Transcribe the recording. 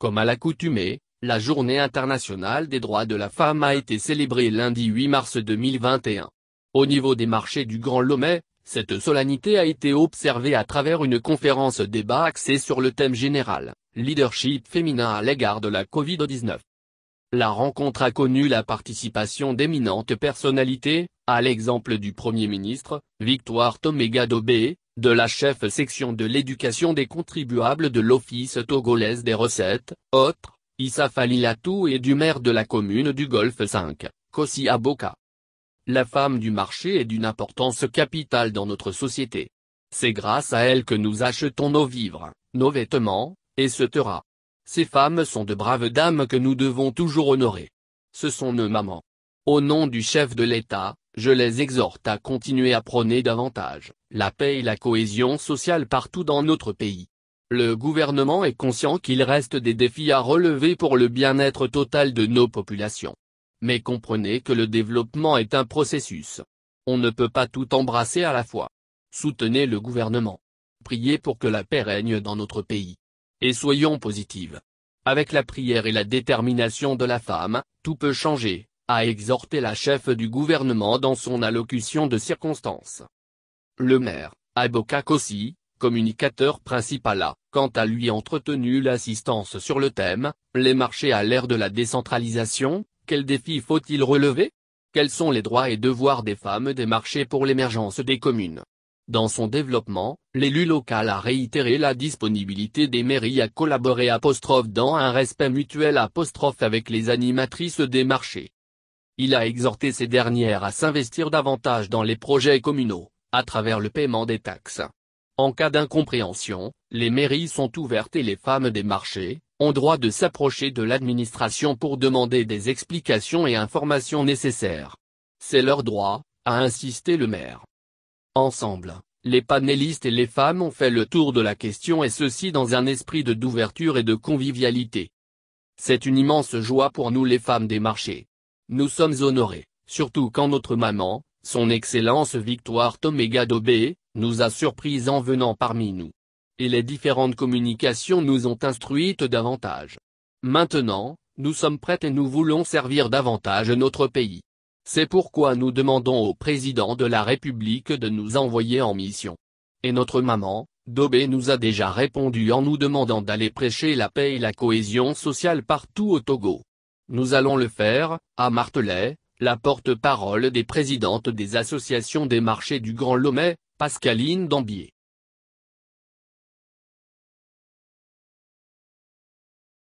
Comme à l'accoutumée, la Journée internationale des droits de la femme a été célébrée lundi 8 mars 2021. Au niveau des marchés du Grand Lomé, cette solennité a été observée à travers une conférence débat axée sur le thème général, leadership féminin à l'égard de la Covid-19. La rencontre a connu la participation d'éminentes personnalités, à l'exemple du Premier ministre, Victoire Toméga Dobé, de la chef section de l'éducation des contribuables de l'Office togolaise des recettes, autres, Issa Falilatou et du maire de la commune du Golfe 5, Kossi Aboka. La femme du marché est d'une importance capitale dans notre société. C'est grâce à elle que nous achetons nos vivres, nos vêtements, et ce etc. Ces femmes sont de braves dames que nous devons toujours honorer. Ce sont nos mamans. Au nom du chef de l'État, je les exhorte à continuer à prôner davantage la paix et la cohésion sociale partout dans notre pays. Le gouvernement est conscient qu'il reste des défis à relever pour le bien-être total de nos populations. Mais comprenez que le développement est un processus. On ne peut pas tout embrasser à la fois. Soutenez le gouvernement. Priez pour que la paix règne dans notre pays. Et soyons positives. Avec la prière et la détermination de la femme, tout peut changer a exhorté la chef du gouvernement dans son allocution de circonstances. Le maire, Aboka communicateur principal a, quant à lui entretenu l'assistance sur le thème, les marchés à l'ère de la décentralisation, quels défis faut-il relever Quels sont les droits et devoirs des femmes des marchés pour l'émergence des communes Dans son développement, l'élu local a réitéré la disponibilité des mairies à collaborer apostrophe dans un respect mutuel avec les animatrices des marchés il a exhorté ces dernières à s'investir davantage dans les projets communaux, à travers le paiement des taxes. En cas d'incompréhension, les mairies sont ouvertes et les femmes des marchés, ont droit de s'approcher de l'administration pour demander des explications et informations nécessaires. C'est leur droit, a insisté le maire. Ensemble, les panélistes et les femmes ont fait le tour de la question et ceci dans un esprit de d'ouverture et de convivialité. C'est une immense joie pour nous les femmes des marchés. Nous sommes honorés, surtout quand notre maman, son Excellence Victoire Toméga Dobé, nous a surpris en venant parmi nous. Et les différentes communications nous ont instruites davantage. Maintenant, nous sommes prêtes et nous voulons servir davantage notre pays. C'est pourquoi nous demandons au président de la République de nous envoyer en mission. Et notre maman, Dobé nous a déjà répondu en nous demandant d'aller prêcher la paix et la cohésion sociale partout au Togo. Nous allons le faire, à Martelet, la porte-parole des présidentes des associations des marchés du Grand Lomé, Pascaline Dambier.